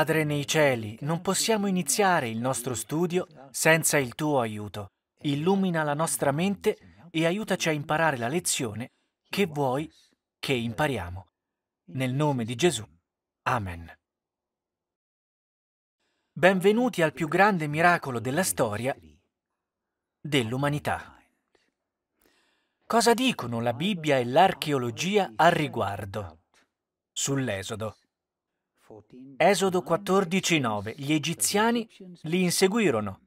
Padre nei cieli, non possiamo iniziare il nostro studio senza il tuo aiuto. Illumina la nostra mente e aiutaci a imparare la lezione che vuoi che impariamo. Nel nome di Gesù. Amen. Benvenuti al più grande miracolo della storia dell'umanità. Cosa dicono la Bibbia e l'archeologia al riguardo? Sull'Esodo. Esodo 14:9. Gli egiziani li inseguirono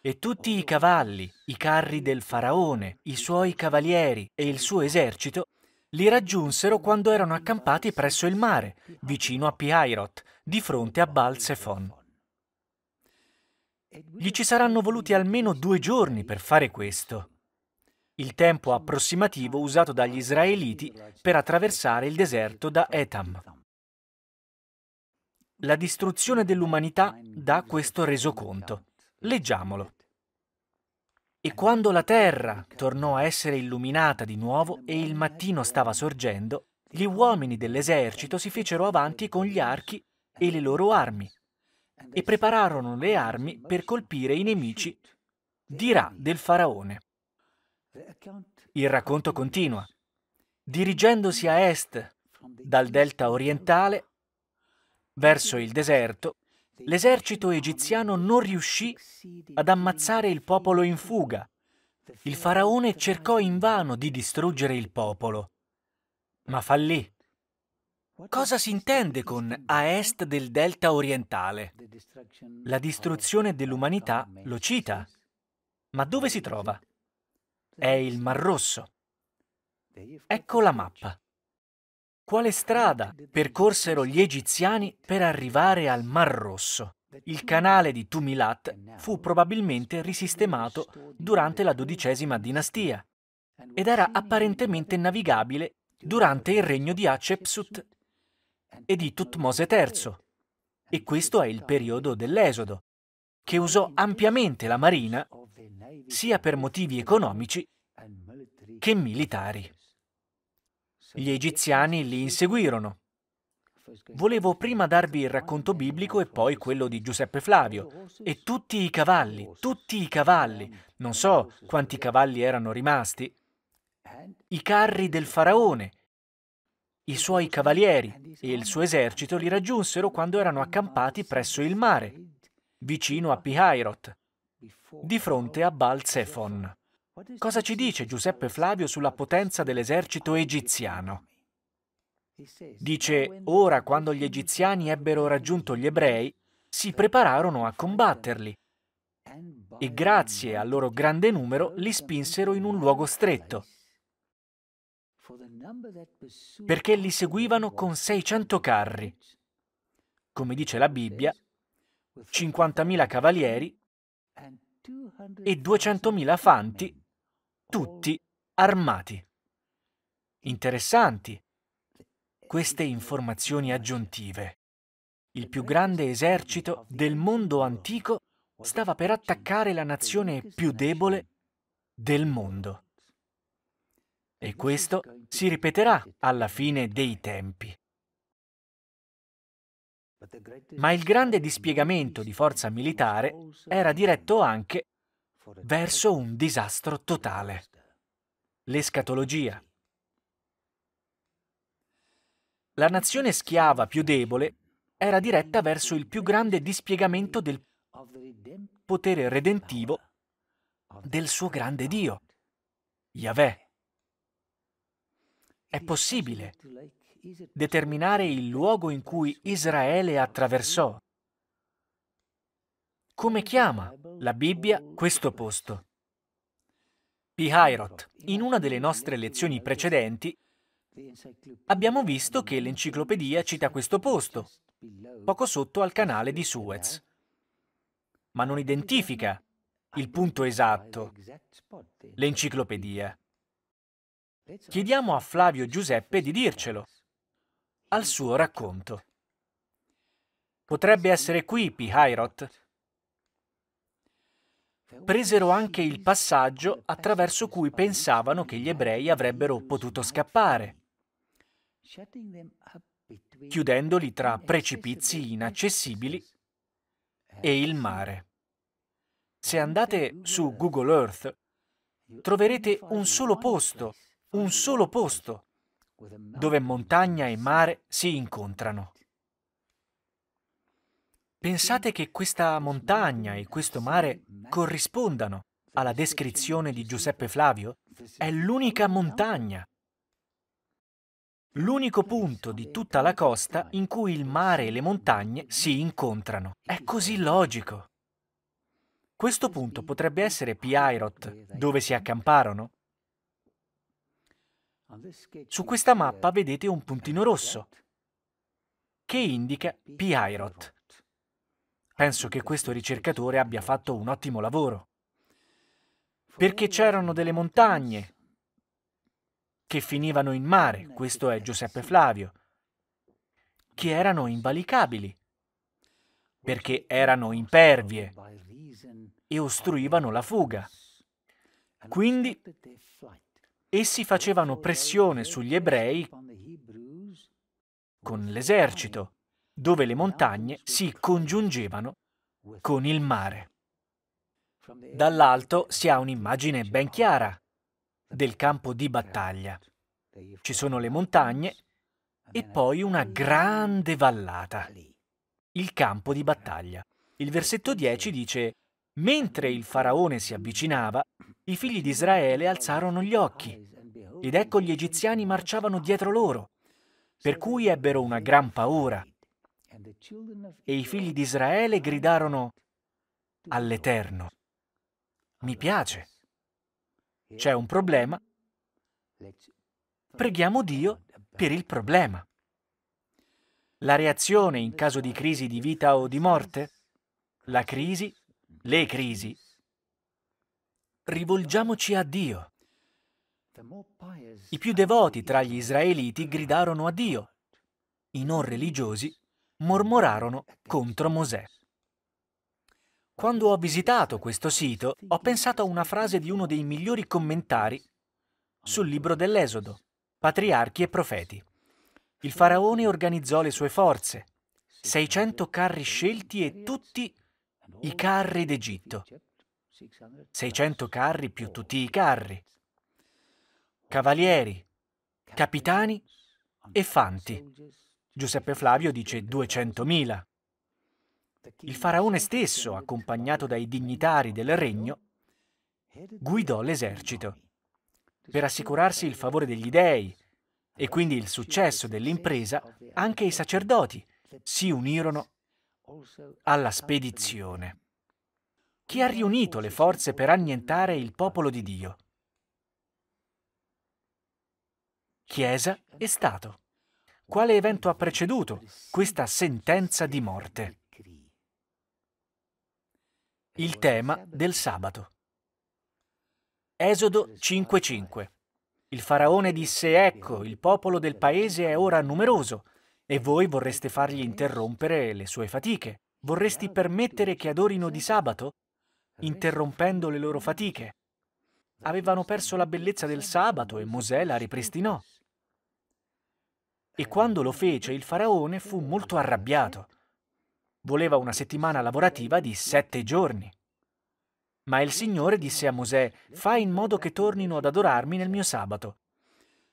e tutti i cavalli, i carri del faraone, i suoi cavalieri e il suo esercito li raggiunsero quando erano accampati presso il mare, vicino a Piairot, di fronte a Baal Sefon. Gli ci saranno voluti almeno due giorni per fare questo, il tempo approssimativo usato dagli israeliti per attraversare il deserto da Etam. La distruzione dell'umanità dà questo resoconto. Leggiamolo. E quando la terra tornò a essere illuminata di nuovo e il mattino stava sorgendo, gli uomini dell'esercito si fecero avanti con gli archi e le loro armi e prepararono le armi per colpire i nemici di Ra del faraone. Il racconto continua. Dirigendosi a est dal delta orientale, verso il deserto, l'esercito egiziano non riuscì ad ammazzare il popolo in fuga. Il faraone cercò invano di distruggere il popolo, ma fallì. Cosa si intende con a est del delta orientale? La distruzione dell'umanità lo cita, ma dove si trova? È il Mar Rosso. Ecco la mappa quale strada percorsero gli egiziani per arrivare al Mar Rosso. Il canale di Tumilat fu probabilmente risistemato durante la XII dinastia ed era apparentemente navigabile durante il regno di Hatshepsut e di Tutmose III. E questo è il periodo dell'Esodo, che usò ampiamente la marina sia per motivi economici che militari. Gli egiziani li inseguirono. Volevo prima darvi il racconto biblico e poi quello di Giuseppe Flavio. E tutti i cavalli, tutti i cavalli, non so quanti cavalli erano rimasti, i carri del faraone, i suoi cavalieri e il suo esercito li raggiunsero quando erano accampati presso il mare, vicino a Pihairot, di fronte a Baal Zephon. Cosa ci dice Giuseppe Flavio sulla potenza dell'esercito egiziano? Dice, ora quando gli egiziani ebbero raggiunto gli ebrei, si prepararono a combatterli e grazie al loro grande numero li spinsero in un luogo stretto, perché li seguivano con 600 carri. Come dice la Bibbia, 50.000 cavalieri e 200.000 fanti tutti armati. Interessanti queste informazioni aggiuntive. Il più grande esercito del mondo antico stava per attaccare la nazione più debole del mondo. E questo si ripeterà alla fine dei tempi. Ma il grande dispiegamento di forza militare era diretto anche verso un disastro totale, l'escatologia. La nazione schiava più debole era diretta verso il più grande dispiegamento del potere redentivo del suo grande Dio, Yahweh. È possibile determinare il luogo in cui Israele attraversò come chiama la Bibbia questo posto? Pihairot. In una delle nostre lezioni precedenti abbiamo visto che l'enciclopedia cita questo posto, poco sotto al canale di Suez, ma non identifica il punto esatto, l'enciclopedia. Chiediamo a Flavio Giuseppe di dircelo, al suo racconto. Potrebbe essere qui Pihairot? presero anche il passaggio attraverso cui pensavano che gli ebrei avrebbero potuto scappare, chiudendoli tra precipizi inaccessibili e il mare. Se andate su Google Earth troverete un solo posto, un solo posto, dove montagna e mare si incontrano. Pensate che questa montagna e questo mare corrispondano alla descrizione di Giuseppe Flavio? È l'unica montagna, l'unico punto di tutta la costa in cui il mare e le montagne si incontrano. È così logico. Questo punto potrebbe essere Piairot, dove si accamparono. Su questa mappa vedete un puntino rosso che indica Piairot. Penso che questo ricercatore abbia fatto un ottimo lavoro. Perché c'erano delle montagne che finivano in mare, questo è Giuseppe Flavio, che erano invalicabili, perché erano impervie e ostruivano la fuga. Quindi essi facevano pressione sugli ebrei con l'esercito dove le montagne si congiungevano con il mare. Dall'alto si ha un'immagine ben chiara del campo di battaglia. Ci sono le montagne e poi una grande vallata, il campo di battaglia. Il versetto 10 dice, mentre il faraone si avvicinava, i figli di Israele alzarono gli occhi ed ecco gli egiziani marciavano dietro loro, per cui ebbero una gran paura e i figli di Israele gridarono all'Eterno. Mi piace. C'è un problema. Preghiamo Dio per il problema. La reazione in caso di crisi di vita o di morte? La crisi? Le crisi? Rivolgiamoci a Dio. I più devoti tra gli israeliti gridarono a Dio. I non religiosi mormorarono contro Mosè. Quando ho visitato questo sito, ho pensato a una frase di uno dei migliori commentari sul libro dell'Esodo, Patriarchi e Profeti. Il faraone organizzò le sue forze, 600 carri scelti e tutti i carri d'Egitto. 600 carri più tutti i carri, cavalieri, capitani e fanti, Giuseppe Flavio dice 200.000. Il faraone stesso, accompagnato dai dignitari del regno, guidò l'esercito. Per assicurarsi il favore degli dei e quindi il successo dell'impresa, anche i sacerdoti si unirono alla spedizione. Chi ha riunito le forze per annientare il popolo di Dio? Chiesa e Stato quale evento ha preceduto questa sentenza di morte. Il tema del sabato. Esodo 5.5. Il faraone disse, ecco, il popolo del paese è ora numeroso e voi vorreste fargli interrompere le sue fatiche. Vorresti permettere che adorino di sabato, interrompendo le loro fatiche. Avevano perso la bellezza del sabato e Mosè la ripristinò e quando lo fece il faraone fu molto arrabbiato. Voleva una settimana lavorativa di sette giorni. Ma il Signore disse a Mosè, fai in modo che tornino ad adorarmi nel mio sabato.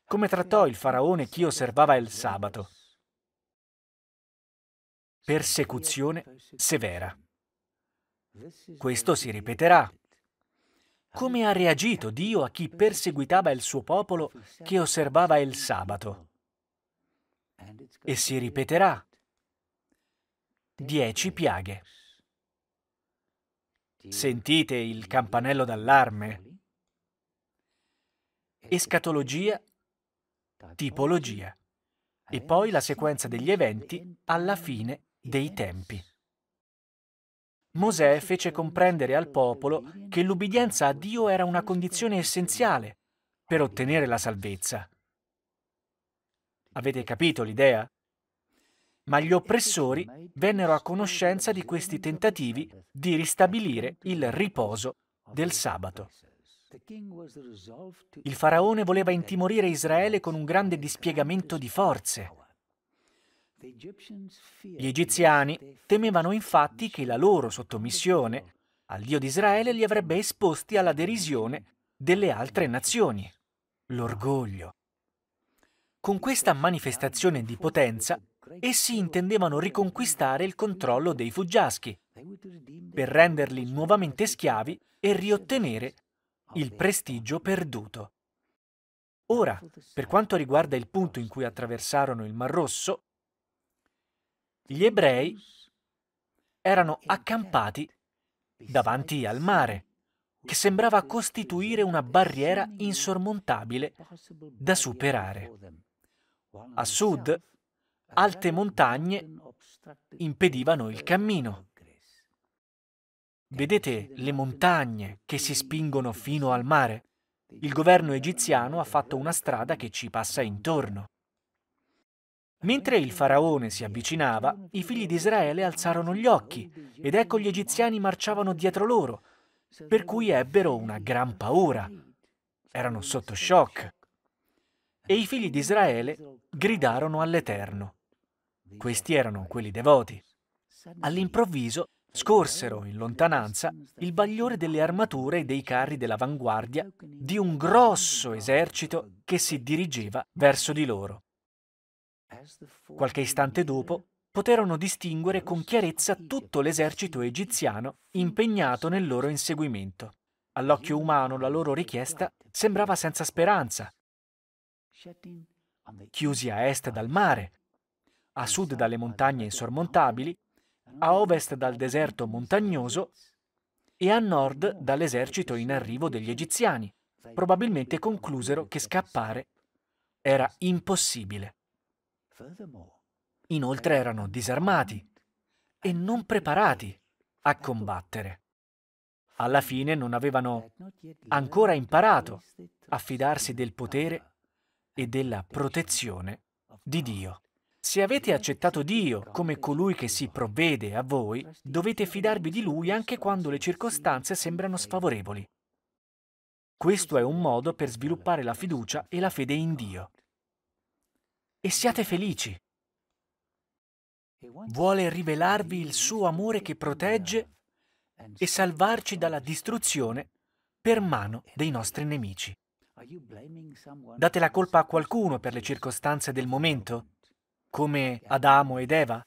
Come trattò il faraone chi osservava il sabato? Persecuzione severa. Questo si ripeterà. Come ha reagito Dio a chi perseguitava il suo popolo che osservava il sabato? e si ripeterà. Dieci piaghe. Sentite il campanello d'allarme? Escatologia, tipologia e poi la sequenza degli eventi alla fine dei tempi. Mosè fece comprendere al popolo che l'ubbidienza a Dio era una condizione essenziale per ottenere la salvezza. Avete capito l'idea? Ma gli oppressori vennero a conoscenza di questi tentativi di ristabilire il riposo del sabato. Il faraone voleva intimorire Israele con un grande dispiegamento di forze. Gli egiziani temevano infatti che la loro sottomissione al Dio di Israele li avrebbe esposti alla derisione delle altre nazioni. L'orgoglio, con questa manifestazione di potenza, essi intendevano riconquistare il controllo dei fuggiaschi per renderli nuovamente schiavi e riottenere il prestigio perduto. Ora, per quanto riguarda il punto in cui attraversarono il Mar Rosso, gli ebrei erano accampati davanti al mare, che sembrava costituire una barriera insormontabile da superare. A sud, alte montagne impedivano il cammino. Vedete le montagne che si spingono fino al mare? Il governo egiziano ha fatto una strada che ci passa intorno. Mentre il faraone si avvicinava, i figli di Israele alzarono gli occhi ed ecco gli egiziani marciavano dietro loro, per cui ebbero una gran paura. Erano sotto shock e i figli di Israele gridarono all'Eterno. Questi erano quelli devoti. All'improvviso scorsero in lontananza il bagliore delle armature e dei carri dell'avanguardia di un grosso esercito che si dirigeva verso di loro. Qualche istante dopo poterono distinguere con chiarezza tutto l'esercito egiziano impegnato nel loro inseguimento. All'occhio umano la loro richiesta sembrava senza speranza, chiusi a est dal mare, a sud dalle montagne insormontabili, a ovest dal deserto montagnoso e a nord dall'esercito in arrivo degli egiziani. Probabilmente conclusero che scappare era impossibile. Inoltre erano disarmati e non preparati a combattere. Alla fine non avevano ancora imparato a fidarsi del potere e della protezione di Dio. Se avete accettato Dio come colui che si provvede a voi, dovete fidarvi di Lui anche quando le circostanze sembrano sfavorevoli. Questo è un modo per sviluppare la fiducia e la fede in Dio. E siate felici. Vuole rivelarvi il suo amore che protegge e salvarci dalla distruzione per mano dei nostri nemici. Date la colpa a qualcuno per le circostanze del momento, come Adamo ed Eva?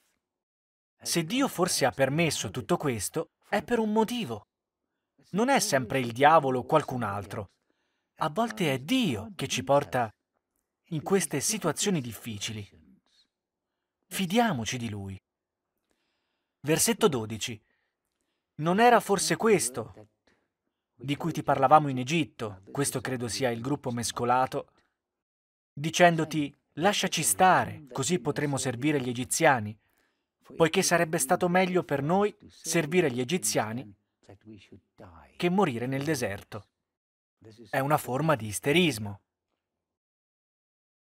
Se Dio forse ha permesso tutto questo, è per un motivo. Non è sempre il diavolo o qualcun altro. A volte è Dio che ci porta in queste situazioni difficili. Fidiamoci di Lui. Versetto 12. Non era forse questo di cui ti parlavamo in Egitto, questo credo sia il gruppo mescolato, dicendoti lasciaci stare, così potremo servire gli egiziani, poiché sarebbe stato meglio per noi servire gli egiziani che morire nel deserto. È una forma di isterismo.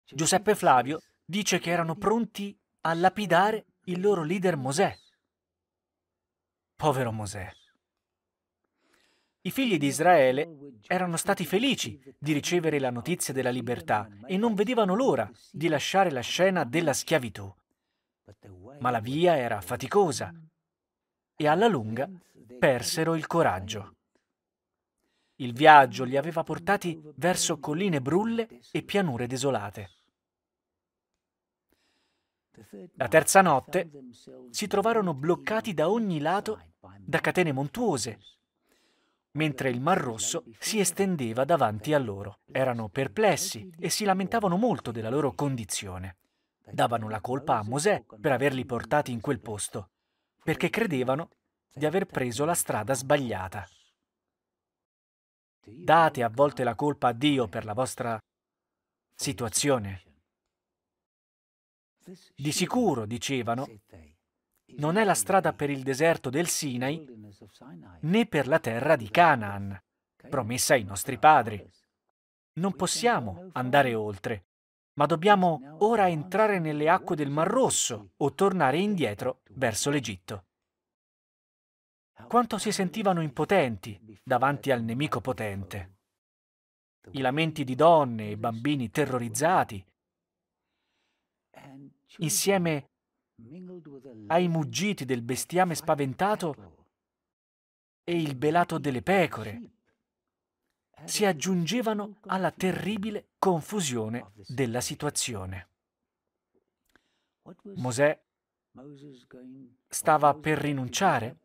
Giuseppe Flavio dice che erano pronti a lapidare il loro leader Mosè. Povero Mosè. I figli di Israele erano stati felici di ricevere la notizia della libertà e non vedevano l'ora di lasciare la scena della schiavitù. Ma la via era faticosa e alla lunga persero il coraggio. Il viaggio li aveva portati verso colline brulle e pianure desolate. La terza notte si trovarono bloccati da ogni lato da catene montuose mentre il Mar Rosso si estendeva davanti a loro. Erano perplessi e si lamentavano molto della loro condizione. Davano la colpa a Mosè per averli portati in quel posto, perché credevano di aver preso la strada sbagliata. Date a volte la colpa a Dio per la vostra situazione. Di sicuro, dicevano, non è la strada per il deserto del Sinai né per la terra di Canaan, promessa ai nostri padri. Non possiamo andare oltre, ma dobbiamo ora entrare nelle acque del Mar Rosso o tornare indietro verso l'Egitto. Quanto si sentivano impotenti davanti al nemico potente. I lamenti di donne e bambini terrorizzati, insieme ai muggiti del bestiame spaventato e il belato delle pecore si aggiungevano alla terribile confusione della situazione. Mosè stava per rinunciare,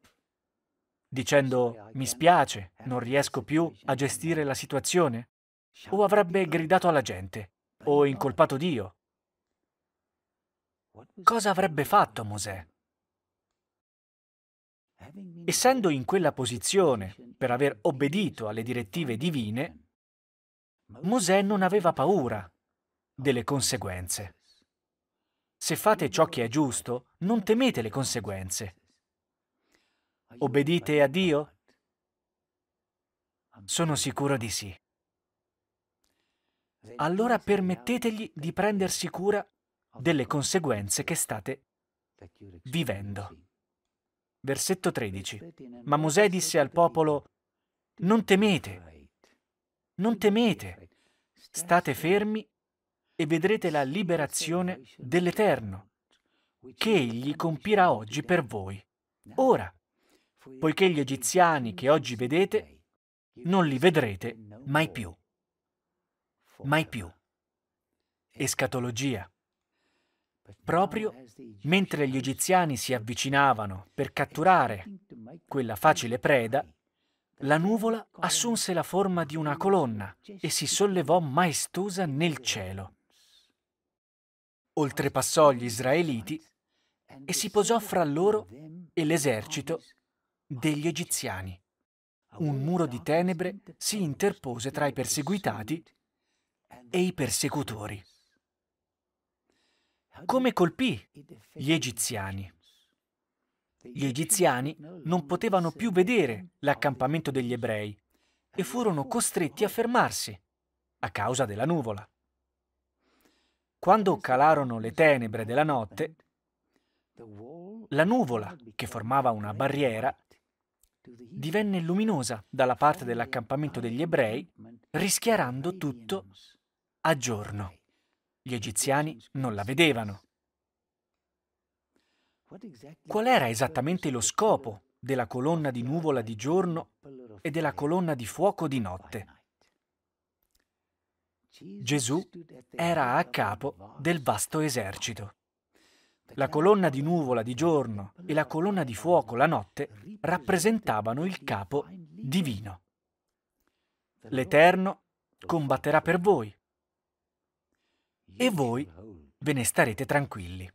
dicendo mi spiace, non riesco più a gestire la situazione, o avrebbe gridato alla gente, o incolpato Dio, Cosa avrebbe fatto Mosè? Essendo in quella posizione per aver obbedito alle direttive divine, Mosè non aveva paura delle conseguenze. Se fate ciò che è giusto, non temete le conseguenze. Obbedite a Dio? Sono sicuro di sì. Allora permettetegli di prendersi cura delle conseguenze che state vivendo. Versetto 13. Ma Mosè disse al popolo, non temete, non temete, state fermi e vedrete la liberazione dell'Eterno, che egli compirà oggi per voi. Ora, poiché gli egiziani che oggi vedete, non li vedrete mai più. Mai più. Escatologia. Proprio mentre gli egiziani si avvicinavano per catturare quella facile preda, la nuvola assunse la forma di una colonna e si sollevò maestosa nel cielo. Oltrepassò gli israeliti e si posò fra loro e l'esercito degli egiziani. Un muro di tenebre si interpose tra i perseguitati e i persecutori. Come colpì gli egiziani? Gli egiziani non potevano più vedere l'accampamento degli ebrei e furono costretti a fermarsi a causa della nuvola. Quando calarono le tenebre della notte, la nuvola, che formava una barriera, divenne luminosa dalla parte dell'accampamento degli ebrei, rischiarando tutto a giorno. Gli egiziani non la vedevano. Qual era esattamente lo scopo della colonna di nuvola di giorno e della colonna di fuoco di notte? Gesù era a capo del vasto esercito. La colonna di nuvola di giorno e la colonna di fuoco la notte rappresentavano il capo divino. L'Eterno combatterà per voi, e voi ve ne starete tranquilli.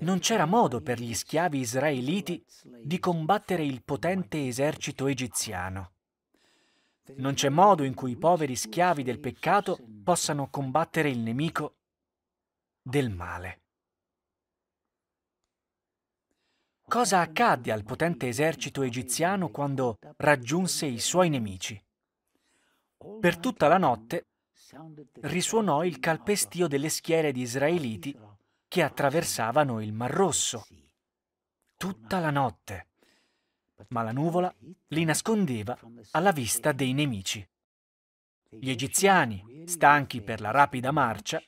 Non c'era modo per gli schiavi israeliti di combattere il potente esercito egiziano. Non c'è modo in cui i poveri schiavi del peccato possano combattere il nemico del male. Cosa accadde al potente esercito egiziano quando raggiunse i suoi nemici? Per tutta la notte risuonò il calpestio delle schiere di israeliti che attraversavano il Mar Rosso tutta la notte, ma la nuvola li nascondeva alla vista dei nemici. Gli egiziani, stanchi per la rapida marcia,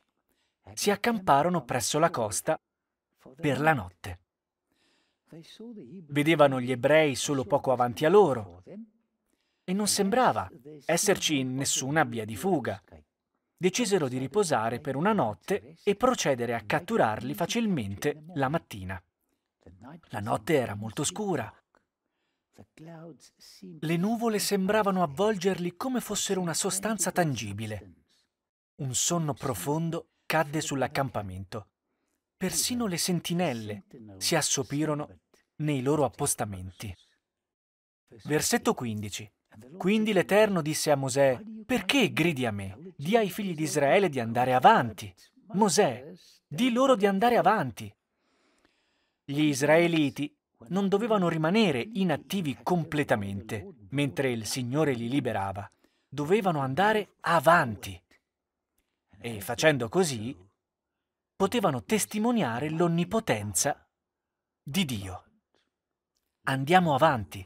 si accamparono presso la costa per la notte. Vedevano gli ebrei solo poco avanti a loro e non sembrava esserci nessuna via di fuga, decisero di riposare per una notte e procedere a catturarli facilmente la mattina. La notte era molto scura. Le nuvole sembravano avvolgerli come fossero una sostanza tangibile. Un sonno profondo cadde sull'accampamento. Persino le sentinelle si assopirono nei loro appostamenti. Versetto 15. Quindi l'Eterno disse a Mosè, perché gridi a me? Dì ai figli di Israele di andare avanti. Mosè, di loro di andare avanti. Gli israeliti non dovevano rimanere inattivi completamente, mentre il Signore li liberava. Dovevano andare avanti. E facendo così, potevano testimoniare l'onnipotenza di Dio. Andiamo avanti.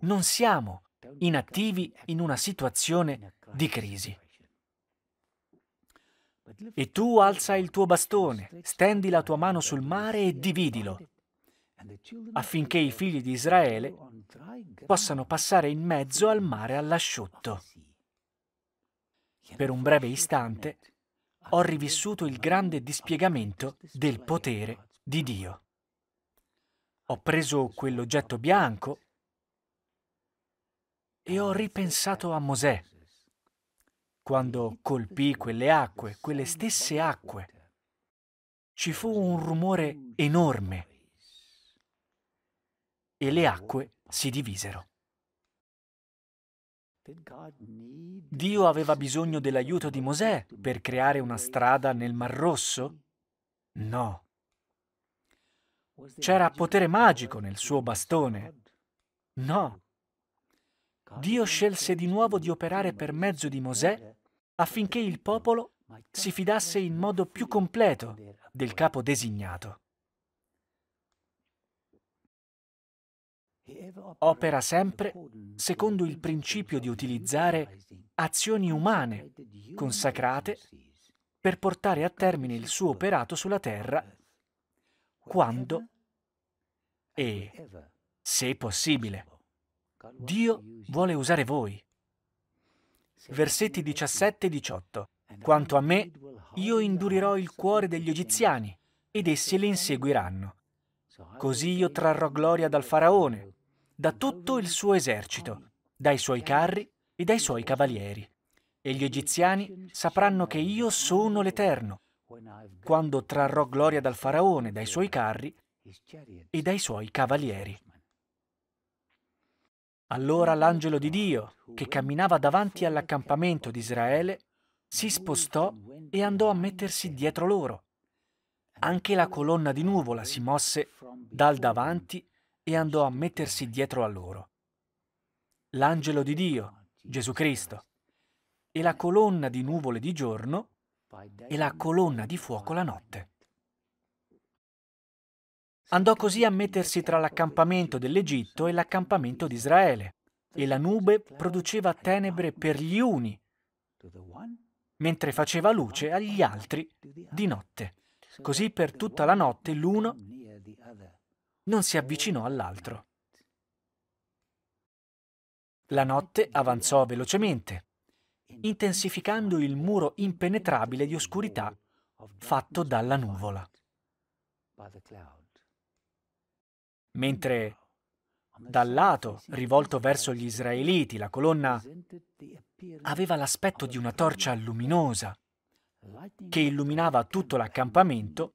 Non siamo inattivi in una situazione di crisi. E tu alza il tuo bastone, stendi la tua mano sul mare e dividilo, affinché i figli di Israele possano passare in mezzo al mare all'asciutto. Per un breve istante ho rivissuto il grande dispiegamento del potere di Dio. Ho preso quell'oggetto bianco e ho ripensato a Mosè quando colpì quelle acque, quelle stesse acque. Ci fu un rumore enorme e le acque si divisero. Dio aveva bisogno dell'aiuto di Mosè per creare una strada nel Mar Rosso? No. C'era potere magico nel suo bastone? No. Dio scelse di nuovo di operare per mezzo di Mosè affinché il popolo si fidasse in modo più completo del capo designato. Opera sempre secondo il principio di utilizzare azioni umane consacrate per portare a termine il suo operato sulla terra quando e se possibile. Dio vuole usare voi versetti 17 e 18. Quanto a me, io indurirò il cuore degli egiziani ed essi le inseguiranno. Così io trarrò gloria dal faraone, da tutto il suo esercito, dai suoi carri e dai suoi cavalieri. E gli egiziani sapranno che io sono l'Eterno, quando trarrò gloria dal faraone, dai suoi carri e dai suoi cavalieri. Allora l'angelo di Dio, che camminava davanti all'accampamento di Israele, si spostò e andò a mettersi dietro loro. Anche la colonna di nuvola si mosse dal davanti e andò a mettersi dietro a loro. L'angelo di Dio, Gesù Cristo, e la colonna di nuvole di giorno e la colonna di fuoco la notte. Andò così a mettersi tra l'accampamento dell'Egitto e l'accampamento di Israele, e la nube produceva tenebre per gli uni, mentre faceva luce agli altri di notte. Così per tutta la notte l'uno non si avvicinò all'altro. La notte avanzò velocemente, intensificando il muro impenetrabile di oscurità fatto dalla nuvola mentre dal lato, rivolto verso gli israeliti, la colonna aveva l'aspetto di una torcia luminosa che illuminava tutto l'accampamento,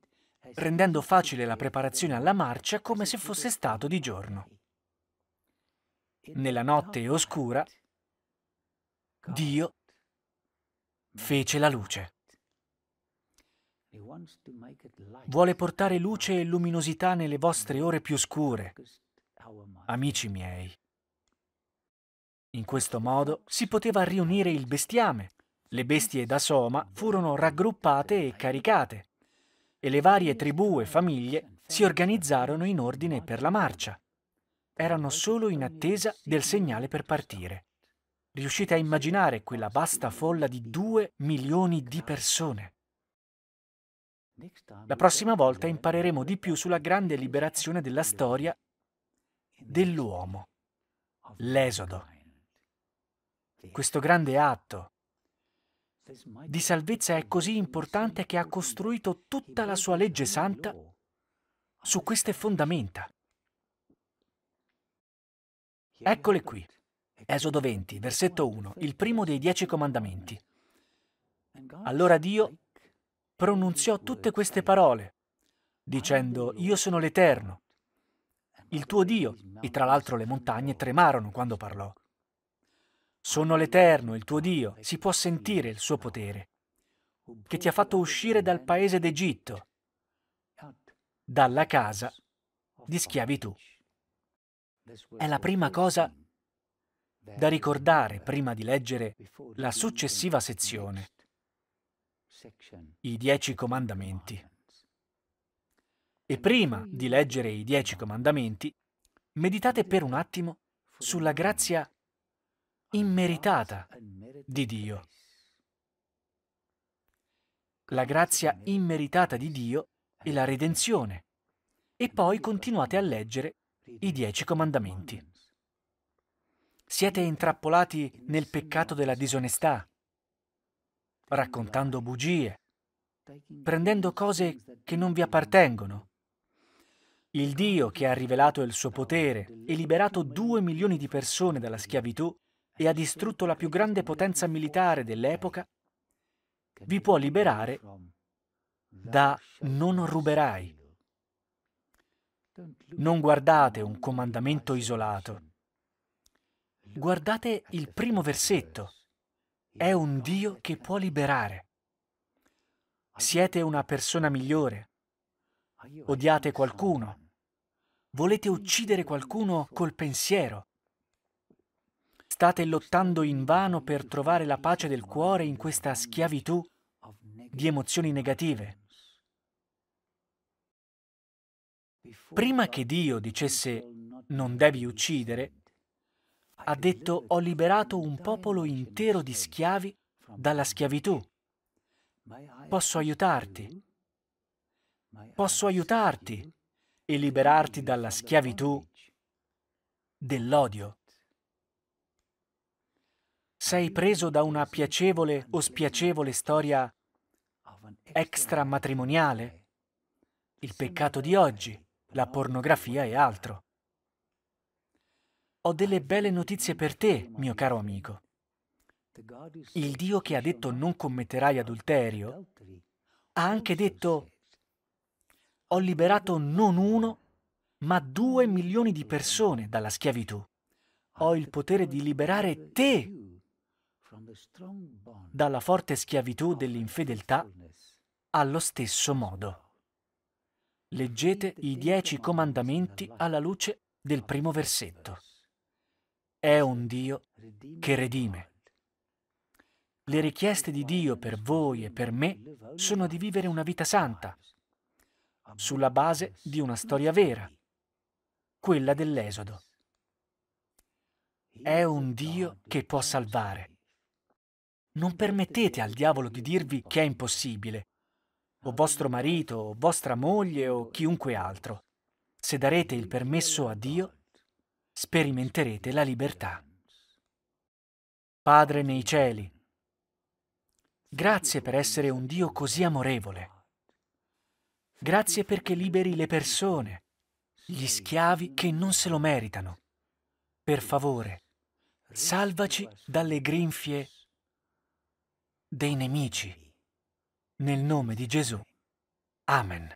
rendendo facile la preparazione alla marcia come se fosse stato di giorno. Nella notte oscura, Dio fece la luce. Vuole portare luce e luminosità nelle vostre ore più scure, amici miei. In questo modo si poteva riunire il bestiame. Le bestie da soma furono raggruppate e caricate e le varie tribù e famiglie si organizzarono in ordine per la marcia. Erano solo in attesa del segnale per partire. Riuscite a immaginare quella vasta folla di due milioni di persone? La prossima volta impareremo di più sulla grande liberazione della storia dell'uomo, l'esodo. Questo grande atto di salvezza è così importante che ha costruito tutta la sua legge santa su queste fondamenta. Eccole qui. Esodo 20, versetto 1, il primo dei dieci comandamenti. Allora Dio pronunziò tutte queste parole, dicendo, Io sono l'Eterno, il tuo Dio, e tra l'altro le montagne tremarono quando parlò. Sono l'Eterno, il tuo Dio, si può sentire il suo potere, che ti ha fatto uscire dal paese d'Egitto, dalla casa di schiavitù. È la prima cosa da ricordare prima di leggere la successiva sezione i dieci comandamenti. E prima di leggere i dieci comandamenti, meditate per un attimo sulla grazia immeritata di Dio. La grazia immeritata di Dio e la redenzione. E poi continuate a leggere i dieci comandamenti. Siete intrappolati nel peccato della disonestà, raccontando bugie, prendendo cose che non vi appartengono. Il Dio che ha rivelato il suo potere e liberato due milioni di persone dalla schiavitù e ha distrutto la più grande potenza militare dell'epoca, vi può liberare da non ruberai. Non guardate un comandamento isolato. Guardate il primo versetto è un Dio che può liberare. Siete una persona migliore. Odiate qualcuno. Volete uccidere qualcuno col pensiero. State lottando invano per trovare la pace del cuore in questa schiavitù di emozioni negative. Prima che Dio dicesse non devi uccidere, ha detto ho liberato un popolo intero di schiavi dalla schiavitù. Posso aiutarti. Posso aiutarti e liberarti dalla schiavitù dell'odio. Sei preso da una piacevole o spiacevole storia extramatrimoniale, il peccato di oggi, la pornografia e altro. Ho delle belle notizie per te, mio caro amico. Il Dio che ha detto non commetterai adulterio ha anche detto ho liberato non uno, ma due milioni di persone dalla schiavitù. Ho il potere di liberare te dalla forte schiavitù dell'infedeltà allo stesso modo. Leggete i dieci comandamenti alla luce del primo versetto è un Dio che redime. Le richieste di Dio per voi e per me sono di vivere una vita santa, sulla base di una storia vera, quella dell'Esodo. È un Dio che può salvare. Non permettete al diavolo di dirvi che è impossibile, o vostro marito, o vostra moglie, o chiunque altro. Se darete il permesso a Dio, sperimenterete la libertà. Padre nei cieli, grazie per essere un Dio così amorevole. Grazie perché liberi le persone, gli schiavi che non se lo meritano. Per favore, salvaci dalle grinfie dei nemici. Nel nome di Gesù. Amen.